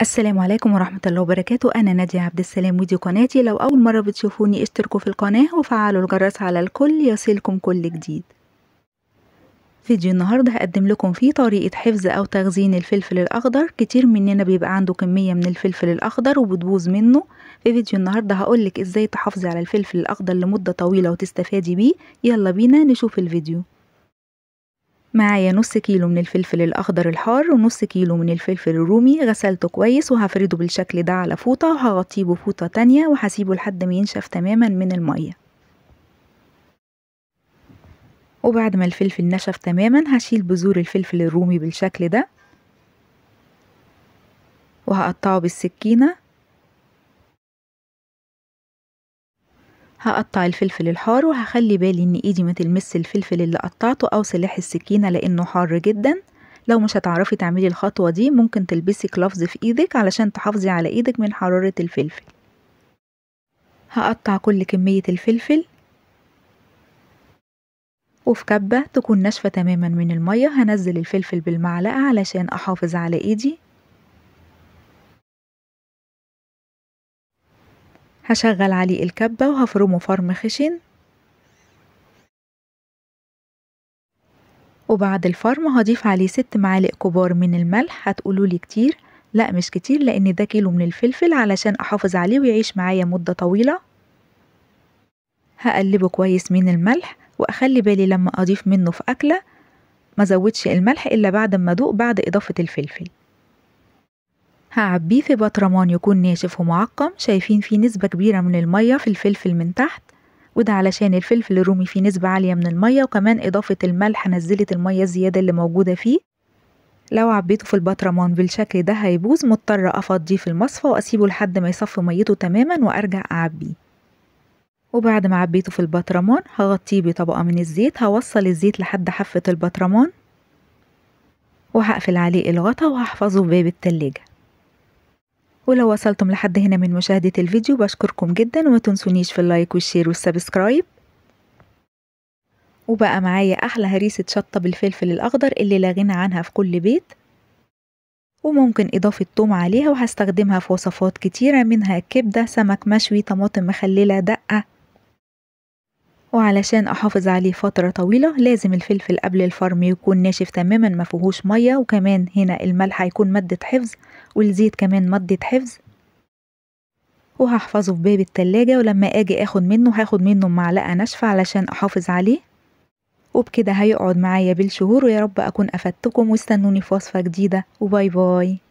السلام عليكم ورحمة الله وبركاته أنا نادية عبد السلام ودي قناتي لو أول مرة بتشوفوني اشتركوا في القناة وفعلوا الجرس على الكل يصلكم كل جديد فيديو النهاردة هقدم لكم فيه طريقة حفظ أو تخزين الفلفل الأخضر كتير مننا بيبقى عنده كمية من الفلفل الأخضر وبتبوظ منه في فيديو النهاردة هقولك إزاي تحافظي على الفلفل الأخضر لمدة طويلة وتستفادي بيه يلا بينا نشوف الفيديو معايا نص كيلو من الفلفل الأخضر الحار ونص كيلو من الفلفل الرومي غسلته كويس وهفرده بالشكل ده على فوطة وهغطيه بفوطة تانية وهسيبه لحد ما ينشف تماما من المية وبعد ما الفلفل نشف تماما هشيل بذور الفلفل الرومي بالشكل ده وهقطعه بالسكينة هقطع الفلفل الحار وهخلي بالي ان ايدي ما تلمس الفلفل اللي قطعته او سلاح السكينة لانه حار جدا لو مش هتعرفي تعملي الخطوة دي ممكن تلبسي كلافز في ايدك علشان تحافظي على ايدك من حرارة الفلفل هقطع كل كمية الفلفل وفي كبة تكون ناشفة تماما من المية هنزل الفلفل بالمعلقة علشان احافظ على ايدي هشغل عليه الكبة وهفرمه فرم خشن وبعد الفرم هضيف عليه ست معالق كبار من الملح هتقولولي كتير لا مش كتير لان ده كيلو من الفلفل علشان احافظ عليه ويعيش معايا مدة طويلة هقلبه كويس من الملح واخلي بالي لما اضيف منه في اكله ما زودش الملح الا بعد ما ادوق بعد اضافة الفلفل هعبيه في بطرمان يكون ناشف ومعقم شايفين فيه نسبة كبيرة من المية في الفلفل من تحت وده علشان الفلفل الرومي فيه نسبة عالية من المية وكمان إضافة الملح نزلت المية الزيادة اللي موجودة فيه لو عبيته في البطرمان بالشكل ده هيبوظ مضطرة أفضيه في المصفى وأسيبه لحد ما يصفي ميته تماما وأرجع أعبيه وبعد ما عبيته في البطرمان هغطيه بطبقة من الزيت هوصل الزيت لحد حافة البطرمان وهقفل عليه الغطا وهحفظه في باب التلاجة ولو وصلتم لحد هنا من مشاهدة الفيديو بشكركم جدا وما تنسونيش في اللايك والشير والسبسكرايب وبقى معايا أحلى هريسة شطة بالفلفل الأخضر اللي لا غنى عنها في كل بيت وممكن إضافة توم عليها وهستخدمها في وصفات كتيرة منها كبدة سمك مشوي طماطم مخللة دقة وعلشان احافظ عليه فترة طويلة لازم الفلفل قبل الفرم يكون ناشف تماما ما فيهوش مية وكمان هنا الملح هيكون مادة حفظ والزيت كمان مادة حفظ وهحفظه في باب التلاجة ولما اجي اخد منه هاخد منه معلقة ناشفة علشان احافظ عليه وبكده هيقعد معايا بالشهور ويا رب اكون افدتكم واستنوني في وصفة جديدة وباي باي